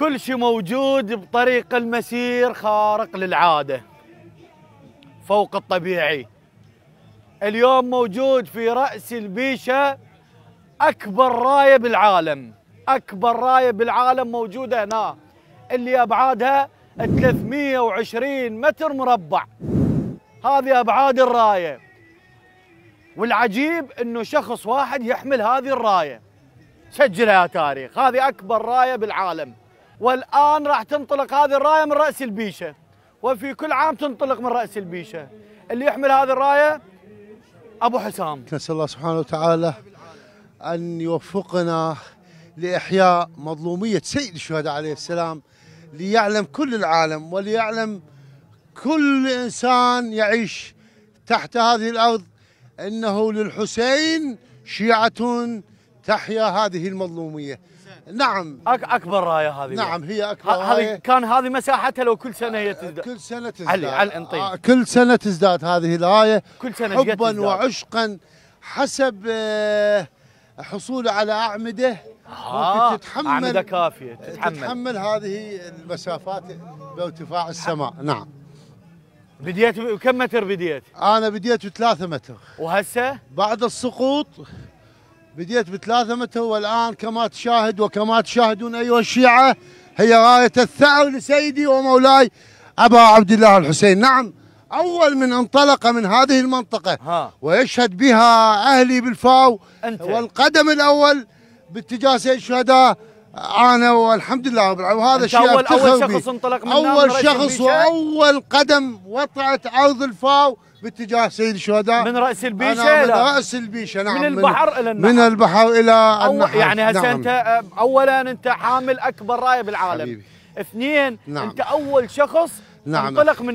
كل شيء موجود بطريق المسير خارق للعادة فوق الطبيعي اليوم موجود في رأس البيشة أكبر راية بالعالم أكبر راية بالعالم موجودة هنا اللي أبعادها 320 متر مربع هذه أبعاد الراية والعجيب أنه شخص واحد يحمل هذه الراية سجلها تاريخ هذه أكبر راية بالعالم والآن راح تنطلق هذه الراية من رأس البيشة وفي كل عام تنطلق من رأس البيشة اللي يحمل هذه الراية أبو حسام نسأل الله سبحانه وتعالى أن يوفقنا لإحياء مظلومية سيد الشهداء عليه السلام ليعلم كل العالم وليعلم كل إنسان يعيش تحت هذه الأرض أنه للحسين شيعة تحيا هذه المظلوميه نعم أك اكبر رايه هذه نعم هي اكبر هذه كان هذه مساحتها لو كل سنه هي تزداد كل سنه تزداد علي على الانطين آه، كل سنه تزداد هذه الرايه كل سنه حبا وعشقا حسب آه، حصوله على اعمده آه تتحمل اعمده كافيه تتحمل تتحمل هذه المسافات بارتفاع السماء نعم بديت كم متر بديت؟ انا بديت ثلاثه متر وهسه؟ بعد السقوط بديت بثلاثة متر والآن كما تشاهد وكما تشاهدون أيها الشيعة هي غاية الثأر لسيدي ومولاي أبا عبد الله الحسين نعم أول من انطلق من هذه المنطقة ها. ويشهد بها أهلي بالفاو أنت. والقدم الأول باتجاه سيد الشهداء انا والحمد لله رب العالمين وهذا شيء اول اول شخص انطلق من اول شخص واول قدم وطعت ارض الفاو باتجاه سيد الشهداء من راس البيشه من راس البيشه نعم من البحر الى النحر من البحر الى النحر يعني هسه نعم. انت اولا انت حامل اكبر رايه بالعالم حبيبي. اثنين نعم. انت اول شخص نعم. انطلق من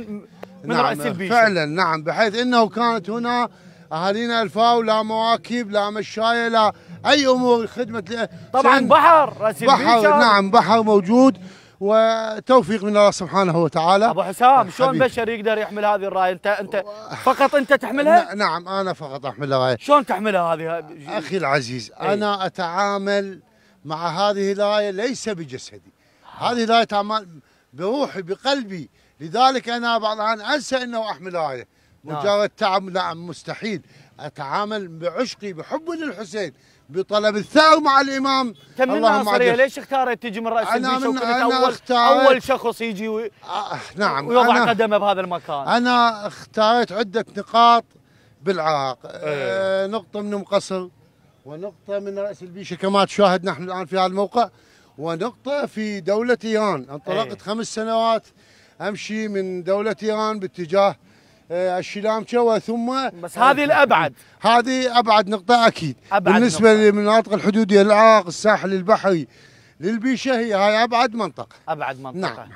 من نعم. راس البيشه فعلا نعم بحيث انه كانت هنا اهالينا الفاو لا مواكب لا مشايه لا اي امور خدمه طبعا بحر راس البيشه بحر نعم بحر موجود وتوفيق من الله سبحانه وتعالى ابو حسام شلون بشر يقدر يحمل هذه الرايه انت انت فقط انت تحملها نعم انا فقط احمل الرايه شلون تحملها هذه اخي العزيز أي. انا اتعامل مع هذه الرايه ليس بجسدي هذه الرايه تعمل بروحي بقلبي لذلك انا بعض الان انسى انه احمل رايه نعم. مجرد تعب نعم مستحيل اتعامل بعشقي بحب للحسين بطلب الثاو مع الامام كم اللهم عجل. ليش اختارت تجي من راس أنا من أنا اول اختارت اول شخص يجي و... آه نعم ويضع أنا قدمه بهذا المكان انا اختارت عده نقاط بالعراق آه، أيه. آه نقطه من مقصر ونقطه من راس البيشه كما تشاهد نحن الان في هذا الموقع ونقطه في دوله ايران انطلقت أيه. خمس سنوات امشي من دوله ايران باتجاه آه، الشلامشه وثم بس هذه الابعد هذه ابعد نقطه اكيد أبعد بالنسبه نقطة. للمناطق الحدوديه العراق الساحل البحري للبيشه هي هاي ابعد منطقه ابعد منطقه نعم.